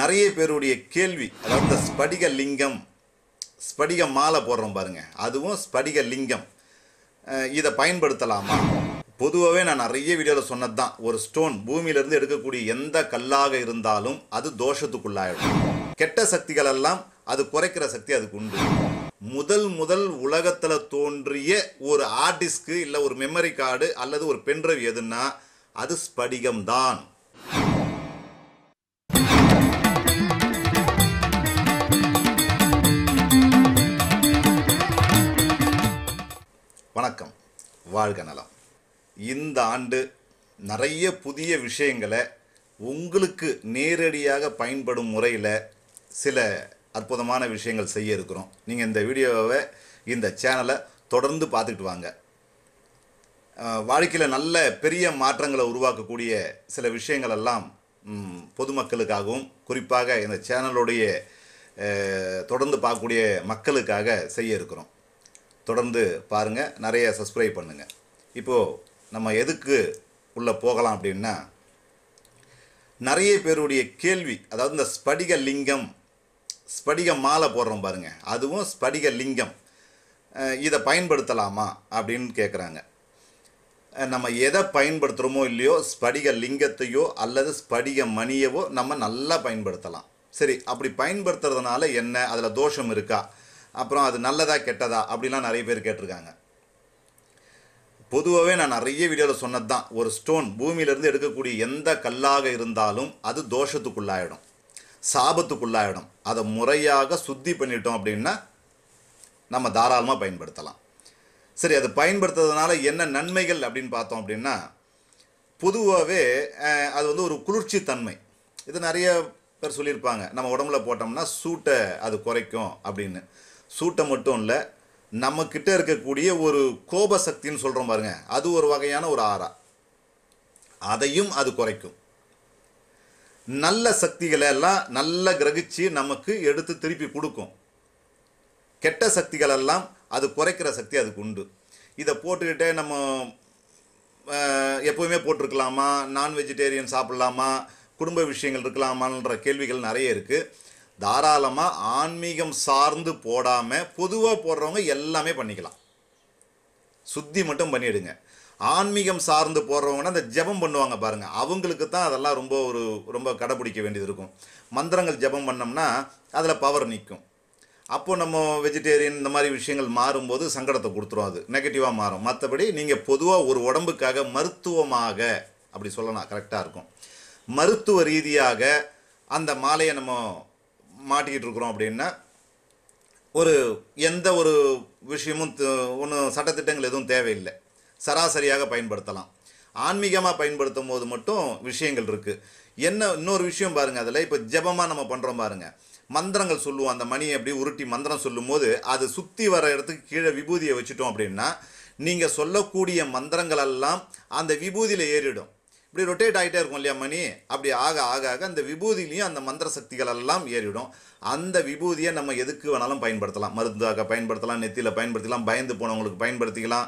நிறைய பேருடைய கேள்வி அதாவது இந்த ஸ்படிக லிங்கம் ஸ்படிக மாலை போடுறோம் பாருங்கள் அதுவும் ஸ்படிக லிங்கம் இதை பயன்படுத்தலாமா பொதுவாகவே நான் நிறைய வீடியோவில் சொன்னது தான் ஒரு ஸ்டோன் பூமியிலிருந்து எடுக்கக்கூடிய எந்த கல்லாக இருந்தாலும் அது தோஷத்துக்குள்ளாயிடும் கெட்ட சக்திகள் எல்லாம் அது குறைக்கிற சக்தி அதுக்கு உண்டு முதல் முதல் உலகத்தில் தோன்றிய ஒரு ஆர்டிஸ்க்கு இல்லை ஒரு மெமரி கார்டு அல்லது ஒரு பென்ட்ரைவ் எதுன்னா அது ஸ்படிகம் தான் வணக்கம் வாழ்க நலம் இந்த ஆண்டு நிறைய புதிய விஷயங்களை உங்களுக்கு நேரடியாக பயன்படும் முறையில் சில அற்புதமான விஷயங்கள் செய்ய இருக்கிறோம் நீங்கள் இந்த வீடியோவை இந்த சேனலை தொடர்ந்து பார்த்துட்டு வாங்க வாழ்க்கையில் நல்ல பெரிய மாற்றங்களை உருவாக்கக்கூடிய சில விஷயங்கள் எல்லாம் பொதுமக்களுக்காகவும் குறிப்பாக இந்த சேனலுடைய தொடர்ந்து பார்க்கக்கூடிய மக்களுக்காக செய்ய இருக்கிறோம் தொடர்ந்து பாருங்கள் நிறைய சப்ஸ்கிரைப் பண்ணுங்கள் இப்போது நம்ம எதுக்கு உள்ளே போகலாம் அப்படின்னா நிறைய பேருடைய கேள்வி அதாவது இந்த ஸ்படிக லிங்கம் ஸ்படிக மாலை போடுறோம் பாருங்கள் அதுவும் ஸ்படிக லிங்கம் இதை பயன்படுத்தலாமா அப்படின்னு கேட்குறாங்க நம்ம எதை பயன்படுத்துகிறோமோ இல்லையோ ஸ்படிக லிங்கத்தையோ அல்லது ஸ்படிக மணியவோ நம்ம நல்லா பயன்படுத்தலாம் சரி அப்படி பயன்படுத்துறதுனால என்ன அதில் தோஷம் இருக்கா அப்புறம் அது நல்லதா கெட்டதா அப்படிலாம் நிறைய பேர் கேட்டிருக்காங்க பொதுவாகவே நான் நிறைய வீடியோவில் சொன்னது தான் ஒரு ஸ்டோன் பூமியிலேருந்து எடுக்கக்கூடிய எந்த கல்லாக இருந்தாலும் அது தோஷத்துக்குள்ளாயிடும் சாபத்துக்குள்ளாயிடும் அதை முறையாக சுத்தி பண்ணிட்டோம் அப்படின்னா நம்ம தாராளமாக பயன்படுத்தலாம் சரி அது பயன்படுத்துறதுனால என்ன நன்மைகள் அப்படின்னு பார்த்தோம் அப்படின்னா பொதுவாகவே அது வந்து ஒரு குளிர்ச்சி தன்மை இது நிறைய பேர் சொல்லியிருப்பாங்க நம்ம உடம்புல போட்டோம்னா சூட்டை அது குறைக்கும் அப்படின்னு சூட்டை மட்டும் இல்லை நம்மக்கிட்ட இருக்கக்கூடிய ஒரு கோப சக்தின்னு சொல்கிறோம் பாருங்க அது ஒரு வகையான ஒரு ஆறா அதையும் அது குறைக்கும் நல்ல சக்திகளை எல்லாம் நல்ல கிரகிச்சு நமக்கு எடுத்து திருப்பி கொடுக்கும் கெட்ட சக்திகளெல்லாம் அது குறைக்கிற சக்தி அதுக்கு உண்டு இதை போட்டுக்கிட்டே நம்ம எப்போவுமே போட்டிருக்கலாமா நான் வெஜிடேரியன் சாப்பிட்லாமா குடும்ப விஷயங்கள் இருக்கலாமான்ற கேள்விகள் நிறைய இருக்குது தாராளமாக ஆன்மீகம் சார்ந்து போடாமல் பொதுவாக போடுறவங்க எல்லாமே பண்ணிக்கலாம் சுத்தி மட்டும் பண்ணிவிடுங்க ஆன்மீகம் சார்ந்து போடுறவங்கன்னா அந்த ஜபம் பண்ணுவாங்க பாருங்கள் அவங்களுக்கு தான் அதெல்லாம் ரொம்ப ஒரு ரொம்ப கடைப்பிடிக்க வேண்டியது இருக்கும் மந்திரங்கள் ஜபம் பண்ணோம்னா அதில் பவர் நிற்கும் அப்போது நம்ம வெஜிடேரியன் இந்த மாதிரி விஷயங்கள் மாறும்போது சங்கடத்தை கொடுத்துரும் அது நெகட்டிவாக மாறும் மற்றபடி நீங்கள் பொதுவாக ஒரு உடம்புக்காக மருத்துவமாக அப்படி சொல்லலாம் கரெக்டாக இருக்கும் மருத்துவ ரீதியாக அந்த மாலையை நம்ம மாட்டிக்கிட்டு இருக்கிறோம் அப்படின்னா ஒரு எந்த ஒரு விஷயமும் ஒன்றும் சட்டத்திட்டங்கள் எதுவும் தேவையில்லை சராசரியாக பயன்படுத்தலாம் ஆன்மீகமாக பயன்படுத்தும் போது மட்டும் விஷயங்கள் இருக்குது என்ன இன்னொரு விஷயம் பாருங்கள் அதில் இப்போ ஜபமாக நம்ம பண்ணுறோம் பாருங்கள் மந்திரங்கள் சொல்லுவோம் அந்த மணியை அப்படி உருட்டி மந்திரம் சொல்லும் போது அது சுற்றி வர இடத்துக்கு கீழே விபூதியை வச்சுட்டோம் அப்படின்னா நீங்கள் சொல்லக்கூடிய மந்திரங்களெல்லாம் அந்த விபூதியில் ஏறிடும் இப்படி ரொட்டேட் ஆகிட்டே இருக்கும் இல்லையா மணி அப்படி ஆக ஆக ஆக அந்த விபூதியிலையும் அந்த மந்திர சக்திகள் எல்லாம் ஏறிவிடும் அந்த விபூதியை நம்ம எதுக்கு வேணாலும் பயன்படுத்தலாம் மருந்தாக பயன்படுத்தலாம் நெத்தியில் பயன்படுத்திக்கலாம் பயந்து போனவங்களுக்கு பயன்படுத்திக்கலாம்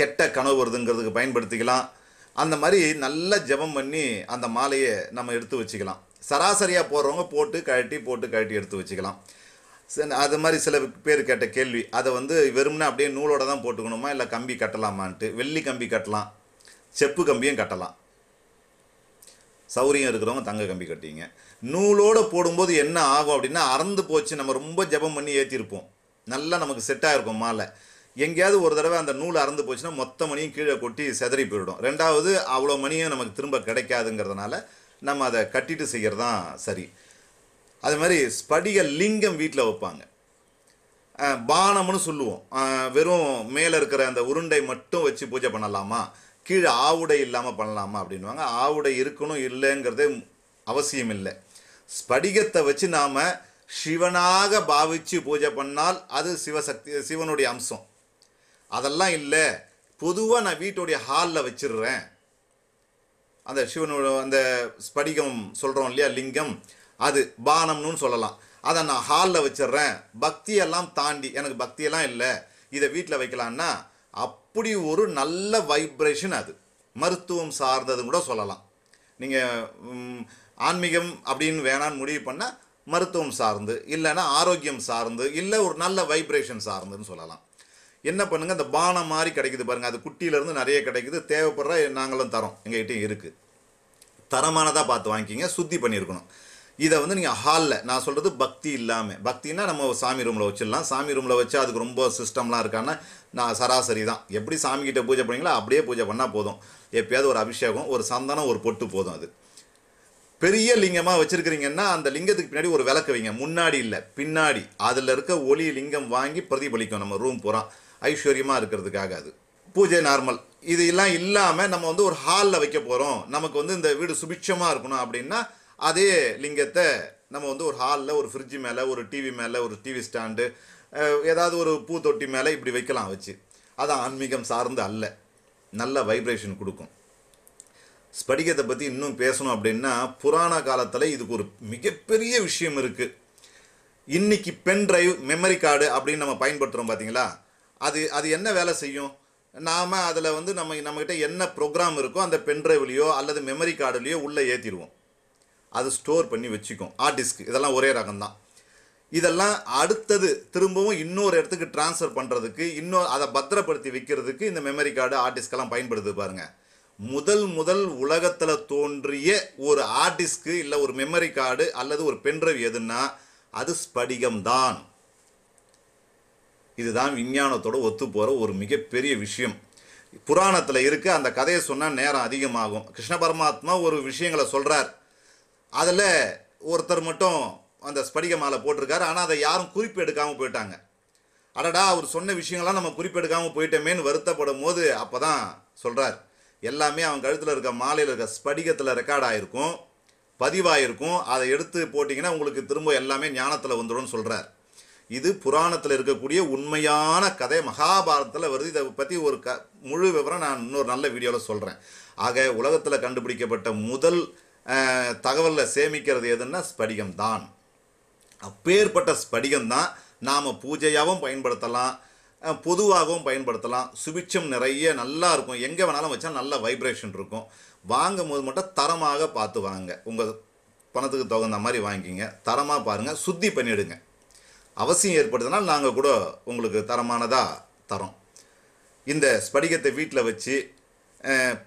கெட்ட கனவு வருதுங்கிறதுக்கு பயன்படுத்திக்கலாம் அந்த மாதிரி நல்லா ஜபம் பண்ணி அந்த மாலையை நம்ம எடுத்து வச்சுக்கலாம் சராசரியாக போடுறவங்க போட்டு கழட்டி போட்டு கழட்டி எடுத்து வச்சுக்கலாம் அது மாதிரி சில பேர் கேட்ட கேள்வி அதை வந்து வெறும்னா அப்படியே நூலோட தான் போட்டுக்கணுமா இல்லை கம்பி கட்டலாமான்ட்டு வெள்ளி கம்பி கட்டலாம் செப்பு கம்பியும் கட்டலாம் சௌரியம் இருக்கிறவங்க தங்க கம்பி கட்டிங்க நூலோடு போடும்போது என்ன ஆகும் அப்படின்னா அறந்து போச்சு நம்ம ரொம்ப ஜபம் பண்ணி ஏற்றிருப்போம் நல்லா நமக்கு செட்டாக இருக்கும் மாலை எங்கேயாவது ஒரு தடவை அந்த நூல் அறந்து போச்சுன்னா மொத்த மணியும் கீழே கொட்டி செதறி போயிடும் ரெண்டாவது அவ்வளோ மணியும் நமக்கு திரும்ப கிடைக்காதுங்கிறதுனால நம்ம அதை கட்டிட்டு செய்கிறது தான் சரி அது மாதிரி ஸ்படிக லிங்கம் வீட்டில் வைப்பாங்க பானம்னு சொல்லுவோம் வெறும் மேலே இருக்கிற அந்த உருண்டை மட்டும் வச்சு பூஜை பண்ணலாமா கீழே ஆவுடை இல்லாமல் பண்ணலாமா அப்படின்வாங்க ஆவுடை இருக்கணும் இல்லைங்கிறதே அவசியம் இல்லை ஸ்படிகத்தை வச்சு நாம் சிவனாக பாவித்து பூஜை பண்ணால் அது சிவசக்தி சிவனுடைய அம்சம் அதெல்லாம் இல்லை பொதுவாக நான் வீட்டுடைய ஹாலில் வச்சிடுறேன் அந்த சிவனோட அந்த ஸ்படிகம் சொல்கிறோம் இல்லையா லிங்கம் அது பானம்னு சொல்லலாம் அதை நான் ஹாலில் வச்சிடுறேன் பக்தியெல்லாம் தாண்டி எனக்கு பக்தியெல்லாம் இல்லை இதை வீட்டில் வைக்கலான்னா அப்படி ஒரு நல்ல வைப்ரேஷன் அது மருத்துவம் சார்ந்ததுன்னு கூட சொல்லலாம் நீங்கள் ஆன்மீகம் அப்படின்னு வேணான்னு முடிவு பண்ணால் மருத்துவம் சார்ந்து இல்லைன்னா ஆரோக்கியம் சார்ந்து இல்லை ஒரு நல்ல வைப்ரேஷன் சார்ந்துன்னு சொல்லலாம் என்ன பண்ணுங்கள் அந்த பானம் மாதிரி கிடைக்குது பாருங்கள் அது குட்டியிலேருந்து நிறைய கிடைக்குது தேவைப்படுற நாங்களும் தரோம் எங்கள்கிட்டையும் இருக்குது தரமானதாக பார்த்து வாங்கிக்கிங்க சுத்தி பண்ணியிருக்கணும் இதை வந்து நீங்கள் ஹாலில் நான் சொல்கிறது பக்தி இல்லாமல் பக்தின்னா நம்ம சாமி ரூமில் வச்சிடலாம் சாமி ரூமில் வச்சு அதுக்கு ரொம்ப சிஸ்டம்லாம் இருக்கான்னா நான் சராசரி தான் எப்படி சாமிக்கிட்ட பூஜை பண்ணிங்களோ அப்படியே பூஜை பண்ணால் போதும் எப்பயாவது ஒரு அபிஷேகம் ஒரு சந்தனம் ஒரு பொட்டு போதும் அது பெரிய லிங்கமாக வச்சுருக்கிறீங்கன்னா அந்த லிங்கத்துக்கு பின்னாடி ஒரு விளக்கு வைங்க முன்னாடி இல்லை பின்னாடி அதில் இருக்க ஒளி லிங்கம் வாங்கி பிரதிபலிக்கும் நம்ம ரூம் பூரா ஐஸ்வர்யமாக இருக்கிறதுக்காக அது பூஜை நார்மல் இது எல்லாம் இல்லாமல் நம்ம வந்து ஒரு ஹாலில் வைக்க போகிறோம் நமக்கு வந்து இந்த வீடு சுபிட்சமாக இருக்கணும் அப்படின்னா அதே லிங்கத்தை நம்ம வந்து ஒரு ஹாலில் ஒரு ஃப்ரிட்ஜு மேலே ஒரு டிவி மேலே ஒரு டிவி ஸ்டாண்டு ஏதாவது ஒரு பூ தொட்டி மேலே இப்படி வைக்கலாம் வச்சு அது ஆன்மீகம் சார்ந்து அல்ல நல்ல வைப்ரேஷன் கொடுக்கும் ஸ்படிகத்தை பற்றி இன்னும் பேசணும் அப்படின்னா புராண காலத்தில் இதுக்கு ஒரு மிகப்பெரிய விஷயம் இருக்குது இன்றைக்கி பென் ட்ரைவ் மெமரி கார்டு அப்படின்னு நம்ம பயன்படுத்துகிறோம் பார்த்தீங்களா அது அது என்ன வேலை செய்யும் நாம் அதில் வந்து நம்ம நம்மக்கிட்ட என்ன ப்ரோக்ராம் இருக்கோ அந்த பென் ட்ரைவ்லேயோ அல்லது மெமரி கார்டுலேயோ உள்ளே ஏற்றிடுவோம் அது ஸ்டோர் பண்ணி வச்சுக்கும் ஹார்ட் டிஸ்க் இதெல்லாம் ஒரே ரகம் தான் இதெல்லாம் அடுத்தது திரும்பவும் இன்னொரு இடத்துக்கு டிரான்ஸ்ஃபர் பண்ணுறதுக்கு இன்னும் அதை பத்திரப்படுத்தி வைக்கிறதுக்கு இந்த மெமரி கார்டு ஹார்ட் டிஸ்கெல்லாம் பயன்படுது பாருங்கள் முதல் முதல் உலகத்தில் தோன்றிய ஒரு ஹார்ட் டிஸ்க்கு இல்லை ஒரு மெமரி கார்டு அல்லது ஒரு பென்ட்ரைவ் எதுன்னா அது ஸ்படிகம்தான் இதுதான் விஞ்ஞானத்தோடு ஒத்து போகிற ஒரு மிகப்பெரிய விஷயம் புராணத்தில் இருக்க அந்த கதையை சொன்னால் நேரம் அதிகமாகும் கிருஷ்ண பரமாத்மா ஒரு விஷயங்களை சொல்கிறார் அதில் ஒருத்தர் மட்டும் அந்த ஸ்படிக மாலை போட்டிருக்காரு ஆனால் அதை யாரும் குறிப்பு எடுக்காமல் போயிட்டாங்க அடடா அவர் சொன்ன விஷயங்கள்லாம் நம்ம குறிப்பெடுக்காமல் போயிட்டோமேன்னு வருத்தப்படும் போது அப்போ தான் சொல்கிறார் எல்லாமே அவன் கழுத்தில் இருக்க மாலையில் இருக்க ஸ்படிகத்தில் ரெக்கார்ட் ஆகிருக்கும் பதிவாயிருக்கும் அதை எடுத்து போட்டிங்கன்னா உங்களுக்கு திரும்ப எல்லாமே ஞானத்தில் வந்துடும் சொல்கிறார் இது புராணத்தில் இருக்கக்கூடிய உண்மையான கதை மகாபாரதத்தில் வருது இதை பற்றி ஒரு க முழு விவரம் நான் இன்னொரு நல்ல வீடியோவில் சொல்கிறேன் ஆக உலகத்தில் கண்டுபிடிக்கப்பட்ட முதல் தகவலில் சேமிக்கிறது எதுன்னா ஸ்படிகம் தான் அப்பேற்பட்ட ஸ்படிகம் தான் நாம் பூஜையாகவும் பயன்படுத்தலாம் பொதுவாகவும் பயன்படுத்தலாம் சுபிட்சம் நிறைய நல்லா இருக்கும் எங்கே வேணாலும் வச்சா நல்ல வைப்ரேஷன் இருக்கும் வாங்கும் போது மட்டும் தரமாக பார்த்து வாங்க உங்கள் பணத்துக்கு தகுந்த மாதிரி வாங்கிக்கிங்க தரமாக பாருங்கள் சுத்தி பண்ணிவிடுங்க அவசியம் ஏற்படுத்தினால் நாங்கள் கூட உங்களுக்கு தரமானதாக தரோம் இந்த ஸ்படிகத்தை வீட்டில் வச்சு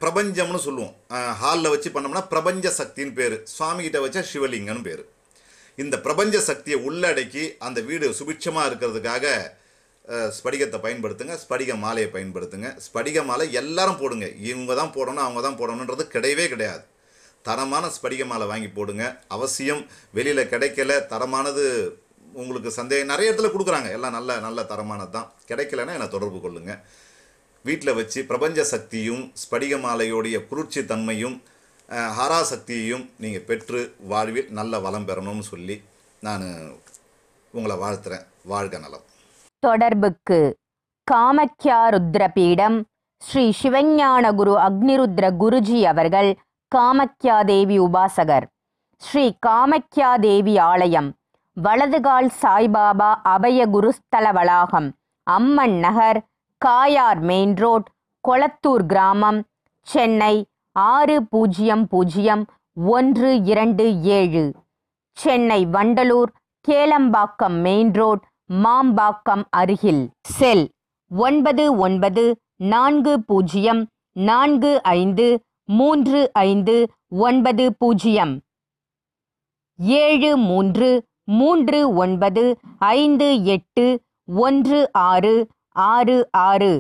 பிரபஞ்சம்னு சொல்லுவோம் ஹாலில் வச்சு பண்ணோம்னா பிரபஞ்ச சக்தின்னு பேர் சுவாமிகிட்ட வச்சா சிவலிங்கம்னு பேர் இந்த பிரபஞ்ச சக்தியை உள்ளடக்கி அந்த வீடு சுபிட்சமாக இருக்கிறதுக்காக ஸ்படிகத்தை பயன்படுத்துங்க ஸ்படிக மாலையை பயன்படுத்துங்க ஸ்படிக மாலை எல்லாரும் போடுங்க இவங்க தான் போடணும் அவங்க தான் போடணுன்றது கிடையவே கிடையாது தரமான ஸ்படிக மாலை வாங்கி போடுங்க அவசியம் வெளியில் கிடைக்கல தரமானது உங்களுக்கு சந்தேகம் நிறைய இடத்துல கொடுக்குறாங்க எல்லாம் நல்ல நல்ல தரமானது தான் கிடைக்கலன்னா என்னை தொடர்பு கொள்ளுங்கள் வீட்டில் வச்சு பிரபஞ்ச சக்தியும் ஸ்படிகமாலையோடைய குளிர்ச்சி தன்மையும் ஹராசக்தியையும் நீங்கள் பெற்று வாழ்வில் நல்ல வளம் பெறணும்னு சொல்லி நான் உங்களை வாழ்த்துறேன் வாழ்க நலம் தொடர்புக்கு காமக்யா ருத்ரபீடம் ஸ்ரீ சிவஞான குரு அக்னிருத்ர குருஜி அவர்கள் காமக்யா தேவி உபாசகர் ஸ்ரீ காமக்யா தேவி ஆலயம் வலதுகால் சாய்பாபா அபய குருஸ்தல வளாகம் அம்மன் நகர் காயார் மெயின் ரோட் கொளத்தூர் கிராமம் சென்னை ஆறு பூஜ்ஜியம் பூஜ்ஜியம் ஒன்று இரண்டு ஏழு சென்னை வண்டலூர் கேளம்பாக்கம் மெயின் ரோட் மாம்பாக்கம் அருகில் செல் ஒன்பது ஒன்பது நான்கு பூஜ்ஜியம் நான்கு ஐந்து மூன்று ஐந்து ஒன்பது பூஜ்ஜியம் ஏழு மூன்று மூன்று ஒன்பது ஐந்து எட்டு ஒன்று ஆறு ஆறு ஆறு